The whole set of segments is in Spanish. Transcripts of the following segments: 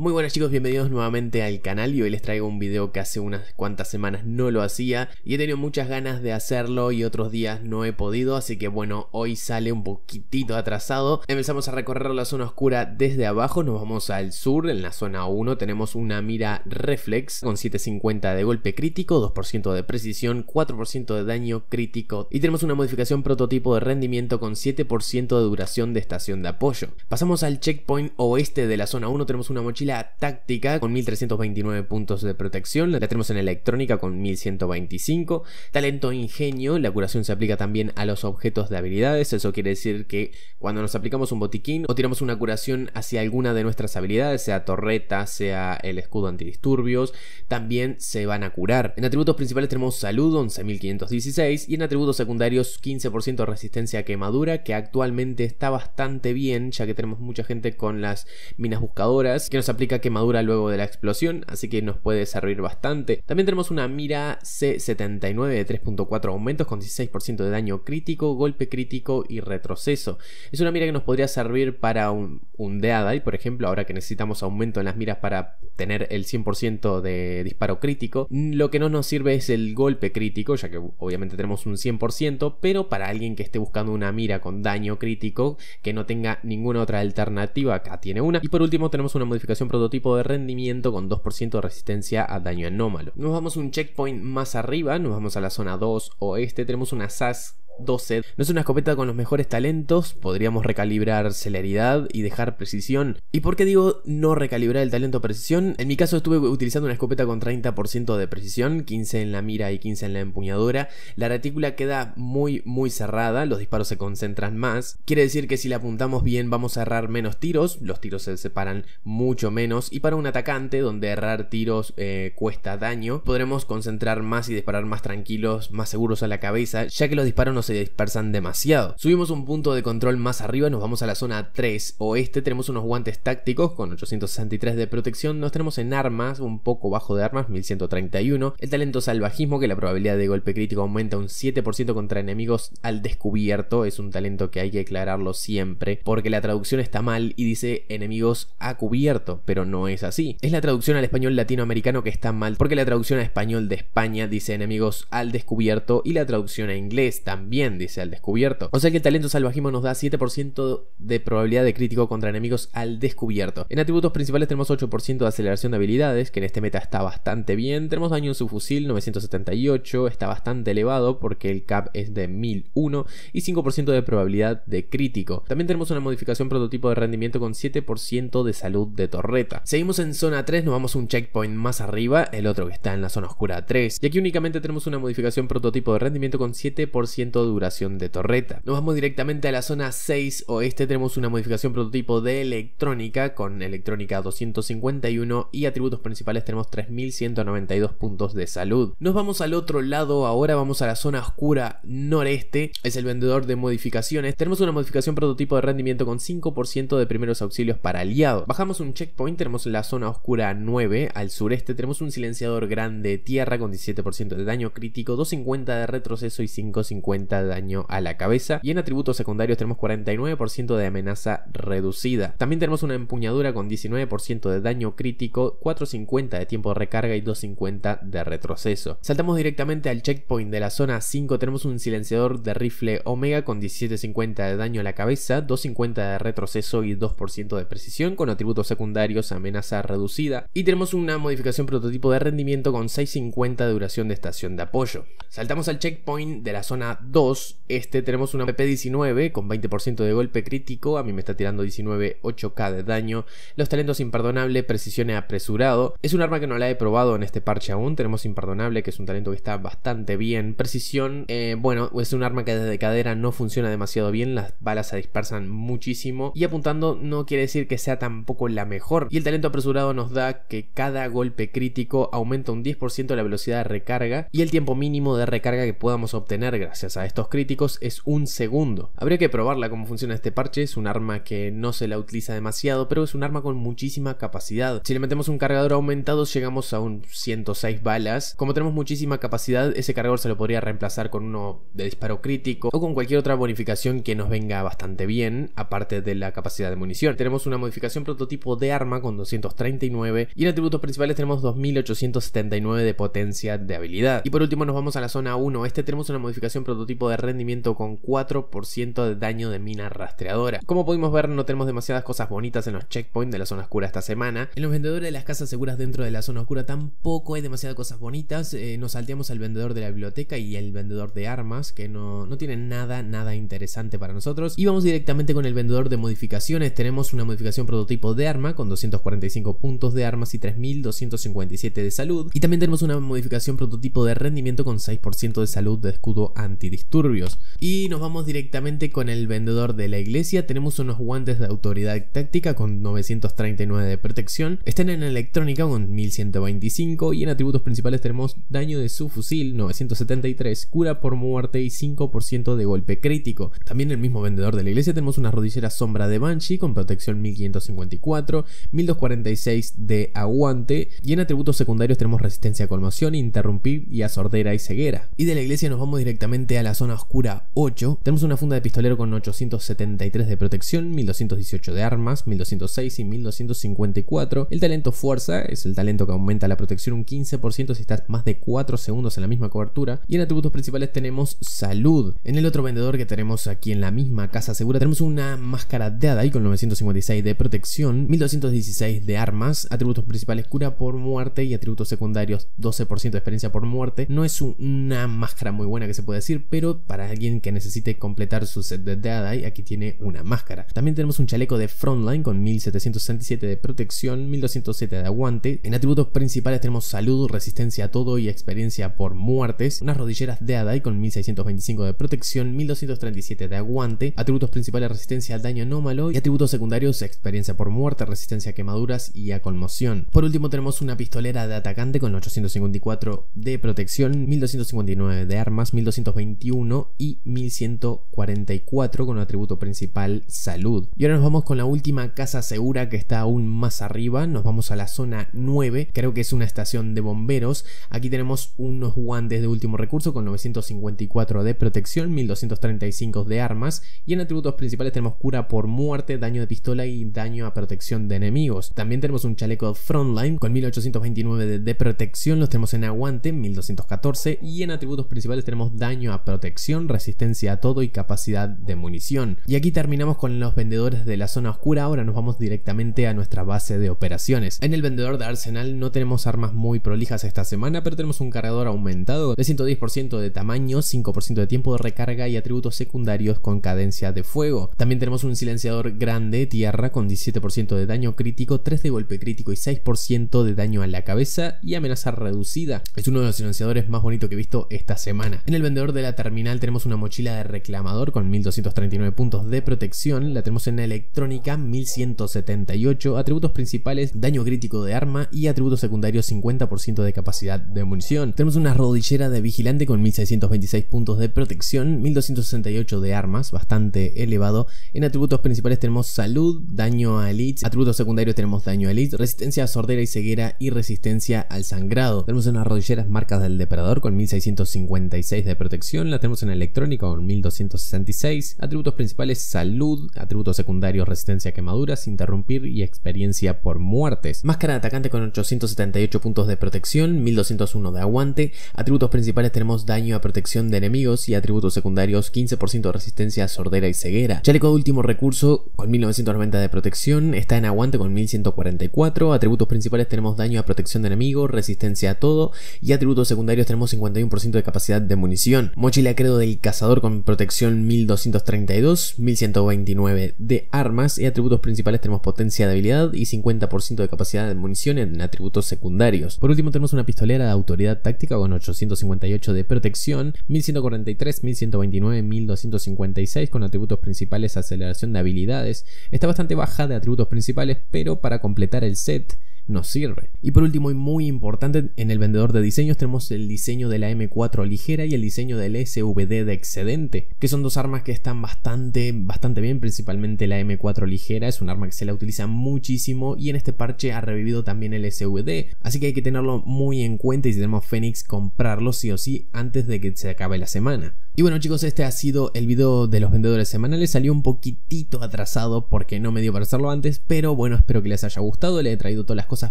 Muy buenas chicos, bienvenidos nuevamente al canal y hoy les traigo un video que hace unas cuantas semanas no lo hacía y he tenido muchas ganas de hacerlo y otros días no he podido, así que bueno, hoy sale un poquitito atrasado. Empezamos a recorrer la zona oscura desde abajo, nos vamos al sur, en la zona 1 tenemos una mira reflex con 750 de golpe crítico, 2% de precisión, 4% de daño crítico y tenemos una modificación prototipo de rendimiento con 7% de duración de estación de apoyo. Pasamos al checkpoint oeste de la zona 1, tenemos una mochila táctica con 1329 puntos de protección, la tenemos en electrónica con 1125, talento e ingenio, la curación se aplica también a los objetos de habilidades, eso quiere decir que cuando nos aplicamos un botiquín o tiramos una curación hacia alguna de nuestras habilidades, sea torreta, sea el escudo antidisturbios, también se van a curar. En atributos principales tenemos salud 11516 y en atributos secundarios 15% resistencia a quemadura, que actualmente está bastante bien ya que tenemos mucha gente con las minas buscadoras que nos que madura luego de la explosión, así que nos puede servir bastante. También tenemos una mira C79 de 3.4 aumentos con 16% de daño crítico, golpe crítico y retroceso. Es una mira que nos podría servir para un, un por ejemplo, ahora que necesitamos aumento en las miras para tener el 100% de disparo crítico. Lo que no nos sirve es el golpe crítico, ya que obviamente tenemos un 100%, pero para alguien que esté buscando una mira con daño crítico, que no tenga ninguna otra alternativa, acá tiene una. Y por último tenemos una modificación un prototipo de rendimiento con 2% de resistencia a daño anómalo. Nos vamos un checkpoint más arriba, nos vamos a la zona 2 oeste, tenemos una SAS 12. No es una escopeta con los mejores talentos, podríamos recalibrar celeridad y dejar precisión. ¿Y por qué digo no recalibrar el talento precisión? En mi caso estuve utilizando una escopeta con 30% de precisión, 15 en la mira y 15 en la empuñadora. La retícula queda muy muy cerrada, los disparos se concentran más. Quiere decir que si la apuntamos bien vamos a errar menos tiros, los tiros se separan mucho menos y para un atacante donde errar tiros eh, cuesta daño, podremos concentrar más y disparar más tranquilos, más seguros a la cabeza, ya que los disparos no se se dispersan demasiado. Subimos un punto de control más arriba, nos vamos a la zona 3 oeste, tenemos unos guantes tácticos con 863 de protección, nos tenemos en armas, un poco bajo de armas, 1131, el talento salvajismo que la probabilidad de golpe crítico aumenta un 7% contra enemigos al descubierto, es un talento que hay que aclararlo siempre, porque la traducción está mal y dice enemigos a cubierto, pero no es así. Es la traducción al español latinoamericano que está mal, porque la traducción a español de España dice enemigos al descubierto y la traducción a inglés también bien, dice al descubierto. O sea que el talento salvajismo nos da 7% de probabilidad de crítico contra enemigos al descubierto. En atributos principales tenemos 8% de aceleración de habilidades, que en este meta está bastante bien. Tenemos daño en su fusil 978, está bastante elevado porque el cap es de 1001 y 5% de probabilidad de crítico. También tenemos una modificación prototipo de rendimiento con 7% de salud de torreta. Seguimos en zona 3, nos vamos a un checkpoint más arriba, el otro que está en la zona oscura 3. Y aquí únicamente tenemos una modificación prototipo de rendimiento con 7% duración de torreta. Nos vamos directamente a la zona 6 oeste, tenemos una modificación prototipo de electrónica con electrónica 251 y atributos principales tenemos 3192 puntos de salud. Nos vamos al otro lado, ahora vamos a la zona oscura noreste, es el vendedor de modificaciones. Tenemos una modificación prototipo de rendimiento con 5% de primeros auxilios para aliado. Bajamos un checkpoint, tenemos la zona oscura 9 al sureste, tenemos un silenciador grande tierra con 17% de daño crítico, 250 de retroceso y 550 daño a la cabeza. Y en atributos secundarios tenemos 49% de amenaza reducida. También tenemos una empuñadura con 19% de daño crítico, 450 de tiempo de recarga y 250 de retroceso. Saltamos directamente al checkpoint de la zona 5. Tenemos un silenciador de rifle Omega con 1750 de daño a la cabeza, 250 de retroceso y 2% de precisión con atributos secundarios amenaza reducida. Y tenemos una modificación prototipo de rendimiento con 650 de duración de estación de apoyo. Saltamos al checkpoint de la zona 2 este tenemos una PP19 con 20% de golpe crítico, a mí me está tirando 19 8k de daño, los talentos imperdonable, precisión y apresurado, es un arma que no la he probado en este parche aún, tenemos imperdonable que es un talento que está bastante bien, precisión, eh, bueno, es un arma que desde cadera no funciona demasiado bien, las balas se dispersan muchísimo y apuntando no quiere decir que sea tampoco la mejor y el talento apresurado nos da que cada golpe crítico aumenta un 10% la velocidad de recarga y el tiempo mínimo de recarga que podamos obtener gracias a estos críticos es un segundo. Habría que probarla cómo funciona este parche, es un arma que no se la utiliza demasiado, pero es un arma con muchísima capacidad. Si le metemos un cargador aumentado llegamos a un 106 balas. Como tenemos muchísima capacidad, ese cargador se lo podría reemplazar con uno de disparo crítico o con cualquier otra bonificación que nos venga bastante bien, aparte de la capacidad de munición. Tenemos una modificación prototipo de arma con 239 y en atributos principales tenemos 2879 de potencia de habilidad. Y por último nos vamos a la zona 1, este tenemos una modificación prototipo de rendimiento con 4% de daño de mina rastreadora. Como pudimos ver, no tenemos demasiadas cosas bonitas en los checkpoints de la zona oscura esta semana. En los vendedores de las casas seguras dentro de la zona oscura tampoco hay demasiadas cosas bonitas. Eh, nos salteamos al vendedor de la biblioteca y el vendedor de armas, que no, no tienen nada, nada interesante para nosotros. Y vamos directamente con el vendedor de modificaciones. Tenemos una modificación prototipo de arma con 245 puntos de armas y 3257 de salud. Y también tenemos una modificación prototipo de rendimiento con 6% de salud de escudo antidistal turbios. Y nos vamos directamente con el vendedor de la iglesia. Tenemos unos guantes de autoridad táctica con 939 de protección. Están en electrónica con 1125 y en atributos principales tenemos daño de su fusil 973, cura por muerte y 5% de golpe crítico. También el mismo vendedor de la iglesia tenemos una rodillera sombra de Banshee con protección 1554, 1246 de aguante y en atributos secundarios tenemos resistencia a conmoción, interrumpir y a sordera y ceguera. Y de la iglesia nos vamos directamente a la zona oscura 8. Tenemos una funda de pistolero con 873 de protección, 1218 de armas, 1206 y 1254. El talento fuerza es el talento que aumenta la protección un 15% si estás más de 4 segundos en la misma cobertura. Y en atributos principales tenemos salud. En el otro vendedor que tenemos aquí en la misma casa segura tenemos una máscara de Adai con 956 de protección, 1216 de armas, atributos principales cura por muerte y atributos secundarios 12% de experiencia por muerte. No es una máscara muy buena que se puede decir, pero para alguien que necesite completar su set de Deadeye, aquí tiene una máscara. También tenemos un chaleco de Frontline con 1767 de protección, 1207 de aguante. En atributos principales tenemos salud, resistencia a todo y experiencia por muertes. Unas rodilleras de Adai con 1625 de protección, 1237 de aguante. Atributos principales resistencia al daño anómalo y atributos secundarios experiencia por muerte, resistencia a quemaduras y a conmoción. Por último tenemos una pistolera de atacante con 854 de protección, 1259 de armas, 1221 y 1144 con atributo principal salud. Y ahora nos vamos con la última casa segura que está aún más arriba, nos vamos a la zona 9, creo que es una estación de bomberos. Aquí tenemos unos guantes de último recurso con 954 de protección, 1235 de armas y en atributos principales tenemos cura por muerte, daño de pistola y daño a protección de enemigos. También tenemos un chaleco frontline con 1829 de protección, los tenemos en aguante, 1214 y en atributos principales tenemos daño a protección protección, resistencia a todo y capacidad de munición. Y aquí terminamos con los vendedores de la zona oscura, ahora nos vamos directamente a nuestra base de operaciones. En el vendedor de Arsenal no tenemos armas muy prolijas esta semana, pero tenemos un cargador aumentado de 110% de tamaño, 5% de tiempo de recarga y atributos secundarios con cadencia de fuego. También tenemos un silenciador grande tierra con 17% de daño crítico, 3 de golpe crítico y 6% de daño a la cabeza y amenaza reducida. Es uno de los silenciadores más bonitos que he visto esta semana. En el vendedor de la terminal tenemos una mochila de reclamador con 1239 puntos de protección, la tenemos en electrónica 1178, atributos principales daño crítico de arma y atributos secundarios 50% de capacidad de munición. Tenemos una rodillera de vigilante con 1626 puntos de protección, 1268 de armas, bastante elevado. En atributos principales tenemos salud, daño a elites, atributos secundarios tenemos daño a elites, resistencia a sordera y ceguera y resistencia al sangrado. Tenemos unas rodilleras marcas del depredador con 1656 de protección, tenemos en electrónico con 1266. Atributos principales salud, atributos secundarios resistencia a quemaduras, interrumpir y experiencia por muertes. Máscara de atacante con 878 puntos de protección, 1201 de aguante. Atributos principales tenemos daño a protección de enemigos y atributos secundarios 15% de resistencia a sordera y ceguera. Chaleco último recurso con 1990 de protección, está en aguante con 1144. Atributos principales tenemos daño a protección de enemigos, resistencia a todo y atributos secundarios tenemos 51% de capacidad de munición. Mochila credo del cazador con protección 1232, 1129 de armas y atributos principales tenemos potencia de habilidad y 50% de capacidad de munición en atributos secundarios. Por último tenemos una pistolera de autoridad táctica con 858 de protección, 1143, 1129, 1256 con atributos principales aceleración de habilidades. Está bastante baja de atributos principales, pero para completar el set nos sirve. Y por último y muy importante, en el vendedor de diseños tenemos el diseño de la M4 ligera y el diseño del SVD de excedente, que son dos armas que están bastante, bastante bien, principalmente la M4 ligera, es un arma que se la utiliza muchísimo y en este parche ha revivido también el SVD, así que hay que tenerlo muy en cuenta y si tenemos Fénix comprarlo sí o sí antes de que se acabe la semana. Y bueno chicos, este ha sido el video de los vendedores semanales, salió un poquitito atrasado porque no me dio para hacerlo antes, pero bueno, espero que les haya gustado, le he traído todas las cosas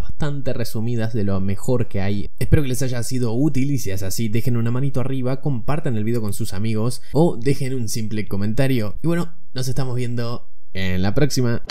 bastante resumidas de lo mejor que hay. Espero que les haya sido útil y si es así, dejen una manito arriba, compartan el video con sus amigos o dejen un simple comentario. Y bueno, nos estamos viendo en la próxima.